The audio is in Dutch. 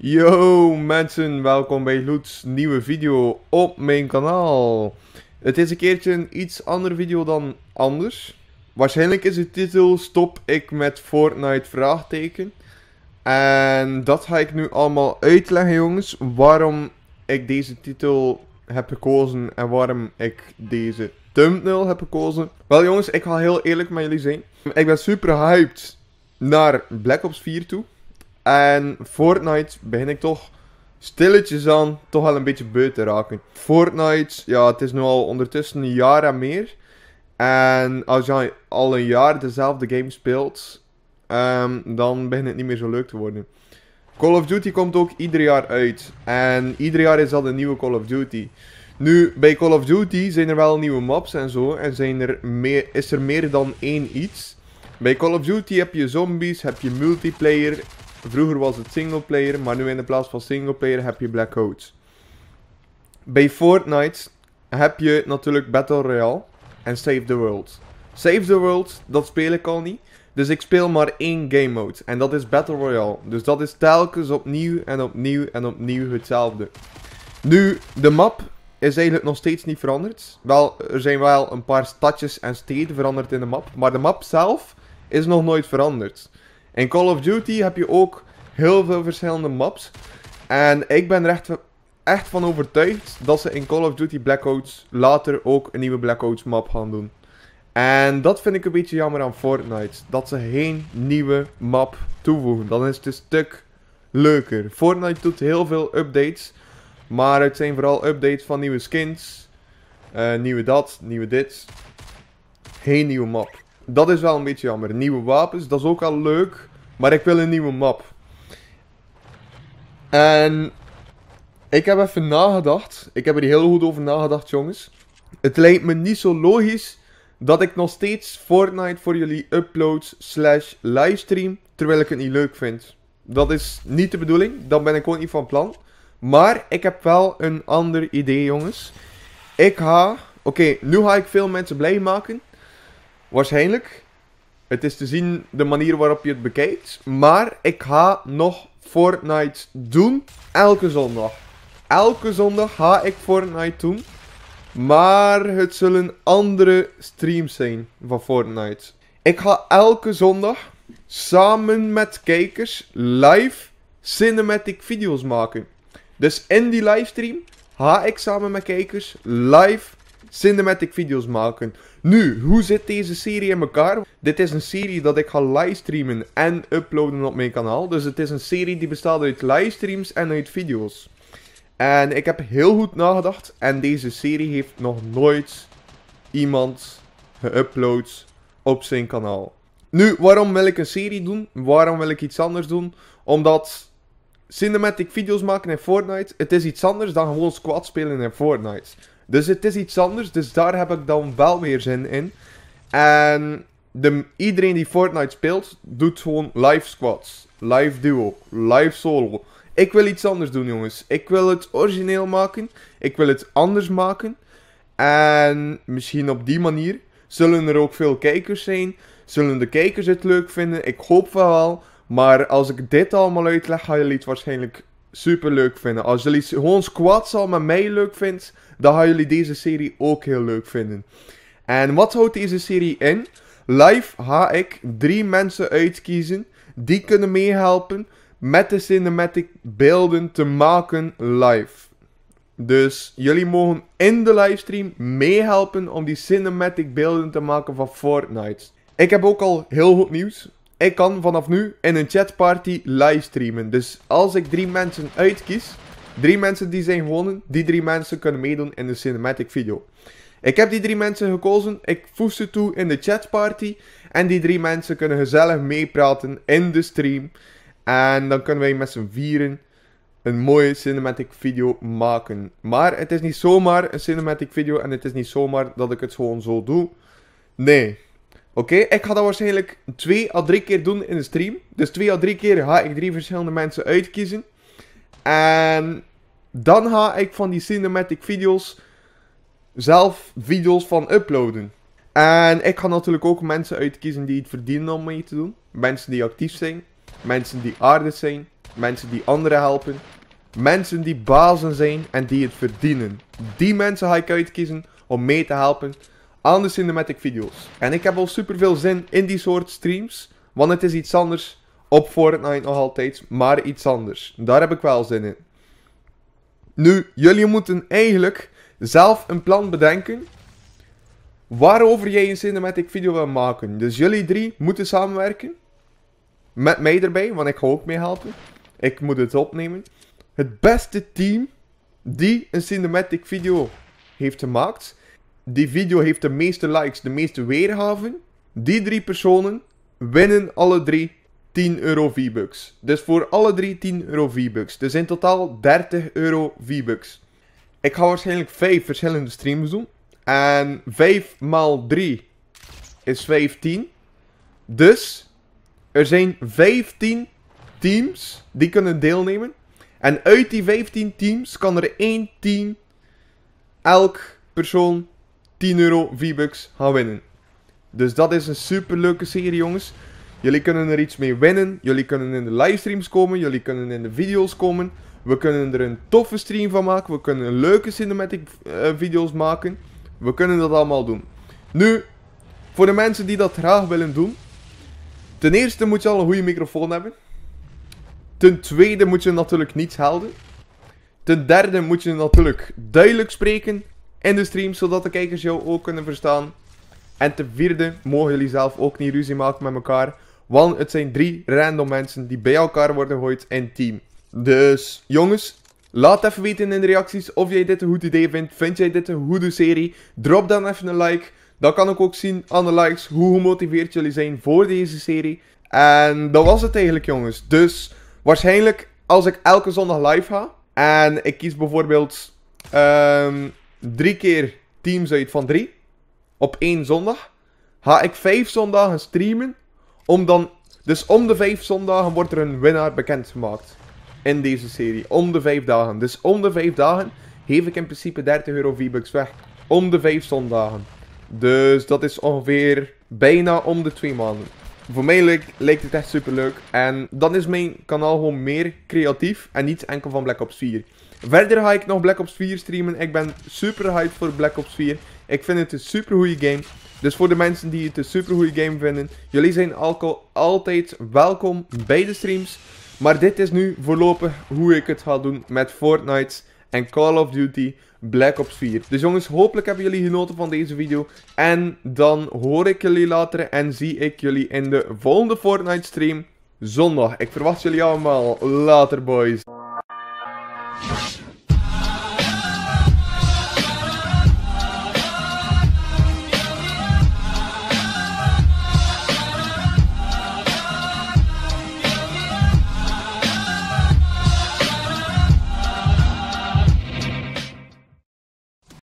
Yo mensen, welkom bij Loots nieuwe video op mijn kanaal. Het is een keertje een iets andere video dan anders. Waarschijnlijk is de titel Stop ik met Fortnite vraagteken. En dat ga ik nu allemaal uitleggen jongens, waarom ik deze titel heb gekozen en waarom ik deze thumbnail heb gekozen. Wel jongens, ik ga heel eerlijk met jullie zijn. Ik ben super hyped naar Black Ops 4 toe. En Fortnite begin ik toch stilletjes aan toch wel een beetje beu te raken. Fortnite, ja, het is nu al ondertussen een jaar en meer. En als je al een jaar dezelfde game speelt, ehm, dan begint het niet meer zo leuk te worden. Call of Duty komt ook ieder jaar uit. En ieder jaar is al een nieuwe Call of Duty. Nu, bij Call of Duty zijn er wel nieuwe maps en zo. En zijn er meer, is er meer dan één iets. Bij Call of Duty heb je zombies, heb je multiplayer, Vroeger was het singleplayer, maar nu in de plaats van singleplayer heb je Ops. Bij Fortnite heb je natuurlijk Battle Royale en Save the World. Save the World, dat speel ik al niet. Dus ik speel maar één game mode. En dat is Battle Royale. Dus dat is telkens opnieuw en opnieuw en opnieuw hetzelfde. Nu, de map is eigenlijk nog steeds niet veranderd. Wel, er zijn wel een paar stadjes en steden veranderd in de map. Maar de map zelf is nog nooit veranderd. In Call of Duty heb je ook heel veel verschillende maps. En ik ben er echt, echt van overtuigd dat ze in Call of Duty Blackouts later ook een nieuwe Blackouts map gaan doen. En dat vind ik een beetje jammer aan Fortnite. Dat ze geen nieuwe map toevoegen. Dan is het een stuk leuker. Fortnite doet heel veel updates. Maar het zijn vooral updates van nieuwe skins. Eh, nieuwe dat, nieuwe dit. Geen nieuwe map. Dat is wel een beetje jammer. Nieuwe wapens, dat is ook al leuk. Maar ik wil een nieuwe map. En ik heb even nagedacht. Ik heb er heel goed over nagedacht, jongens. Het lijkt me niet zo logisch dat ik nog steeds Fortnite voor jullie upload slash livestream, terwijl ik het niet leuk vind. Dat is niet de bedoeling, Dan ben ik ook niet van plan. Maar ik heb wel een ander idee, jongens. Ik ga... Oké, nu ga ik veel mensen blij maken waarschijnlijk. Het is te zien de manier waarop je het bekijkt. Maar ik ga nog Fortnite doen. Elke zondag. Elke zondag ga ik Fortnite doen. Maar het zullen andere streams zijn van Fortnite. Ik ga elke zondag samen met kijkers live cinematic video's maken. Dus in die livestream ga ik samen met kijkers live cinematic video's maken. Nu, hoe zit deze serie in elkaar? Dit is een serie dat ik ga livestreamen en uploaden op mijn kanaal. Dus het is een serie die bestaat uit livestreams en uit video's. En ik heb heel goed nagedacht en deze serie heeft nog nooit iemand geüpload op zijn kanaal. Nu, waarom wil ik een serie doen? Waarom wil ik iets anders doen? Omdat cinematic video's maken in Fortnite, het is iets anders dan gewoon squad spelen in Fortnite. Dus het is iets anders, dus daar heb ik dan wel meer zin in. En de, iedereen die Fortnite speelt, doet gewoon live squads, live duo, live solo. Ik wil iets anders doen, jongens. Ik wil het origineel maken. Ik wil het anders maken. En misschien op die manier zullen er ook veel kijkers zijn. Zullen de kijkers het leuk vinden? Ik hoop wel. Maar als ik dit allemaal uitleg, gaan jullie het waarschijnlijk super leuk vinden. Als jullie gewoon Squads al met mij leuk vindt, dan gaan jullie deze serie ook heel leuk vinden. En wat houdt deze serie in? Live ga ik drie mensen uitkiezen die kunnen meehelpen met de cinematic beelden te maken live. Dus jullie mogen in de livestream meehelpen om die cinematic beelden te maken van Fortnite. Ik heb ook al heel goed nieuws ik kan vanaf nu in een chatparty livestreamen. Dus als ik drie mensen uitkies, drie mensen die zijn gewonnen, die drie mensen kunnen meedoen in de cinematic video. Ik heb die drie mensen gekozen, ik voeg ze toe in de chatparty. En die drie mensen kunnen gezellig meepraten in de stream. En dan kunnen wij met z'n vieren een mooie cinematic video maken. Maar het is niet zomaar een cinematic video en het is niet zomaar dat ik het gewoon zo doe. Nee, Oké, ik ga dat waarschijnlijk twee à drie keer doen in de stream. Dus twee à drie keer ga ik drie verschillende mensen uitkiezen. En dan ga ik van die cinematic video's zelf video's van uploaden. En ik ga natuurlijk ook mensen uitkiezen die het verdienen om mee te doen. Mensen die actief zijn. Mensen die aardig zijn. Mensen die anderen helpen. Mensen die bazen zijn en die het verdienen. Die mensen ga ik uitkiezen om mee te helpen aan de cinematic video's. En ik heb al super veel zin in die soort streams, want het is iets anders op Fortnite nog altijd, maar iets anders. Daar heb ik wel zin in. Nu, jullie moeten eigenlijk zelf een plan bedenken waarover jij een cinematic video wil maken. Dus jullie drie moeten samenwerken. Met mij erbij, want ik ga ook meehelpen. Ik moet het opnemen. Het beste team die een cinematic video heeft gemaakt, die video heeft de meeste likes, de meeste weerhaven. Die drie personen winnen alle drie 10 euro V-Bucks. Dus voor alle drie 10 euro V-Bucks. Dus in totaal 30 euro V-Bucks. Ik ga waarschijnlijk 5 verschillende streams doen. En 5 maal 3 is 15. Dus er zijn 15 teams die kunnen deelnemen. En uit die 15 teams kan er één team elk persoon 10 euro V-Bucks gaan winnen. Dus dat is een super leuke serie, jongens. Jullie kunnen er iets mee winnen. Jullie kunnen in de livestreams komen. Jullie kunnen in de video's komen. We kunnen er een toffe stream van maken. We kunnen leuke cinematic eh, video's maken. We kunnen dat allemaal doen. Nu, voor de mensen die dat graag willen doen. Ten eerste moet je al een goede microfoon hebben. Ten tweede moet je natuurlijk niets helden. Ten derde moet je natuurlijk duidelijk spreken in de stream, zodat de kijkers jou ook kunnen verstaan. En ten vierde, mogen jullie zelf ook niet ruzie maken met elkaar, want het zijn drie random mensen die bij elkaar worden gegooid in team. Dus jongens, laat even weten in de reacties of jij dit een goed idee vindt. Vind jij dit een goede serie? Drop dan even een like. Dan kan ik ook zien aan de likes hoe gemotiveerd jullie zijn voor deze serie. En dat was het eigenlijk jongens. Dus waarschijnlijk als ik elke zondag live ga. En ik kies bijvoorbeeld... Ehm, drie keer teams uit van drie. Op één zondag. Ga ik vijf zondagen streamen. Om dan, dus om de vijf zondagen wordt er een winnaar bekendgemaakt. In deze serie. Om de vijf dagen. Dus om de vijf dagen geef ik in principe 30 euro V-Bucks weg. Om de vijf zondagen. Dus dat is ongeveer bijna om de twee maanden. Voor mij leek, lijkt het echt super leuk. En dan is mijn kanaal gewoon meer creatief en niet enkel van Black Ops 4. Verder ga ik nog Black Ops 4 streamen. Ik ben super hyped voor Black Ops 4. Ik vind het een super goede game. Dus voor de mensen die het een super goede game vinden, jullie zijn altijd welkom bij de streams. Maar dit is nu voorlopig hoe ik het ga doen met Fortnite en Call of Duty Black Ops 4. Dus jongens, hopelijk hebben jullie genoten van deze video. En dan hoor ik jullie later en zie ik jullie in de volgende Fortnite stream zondag. Ik verwacht jullie allemaal. Later boys.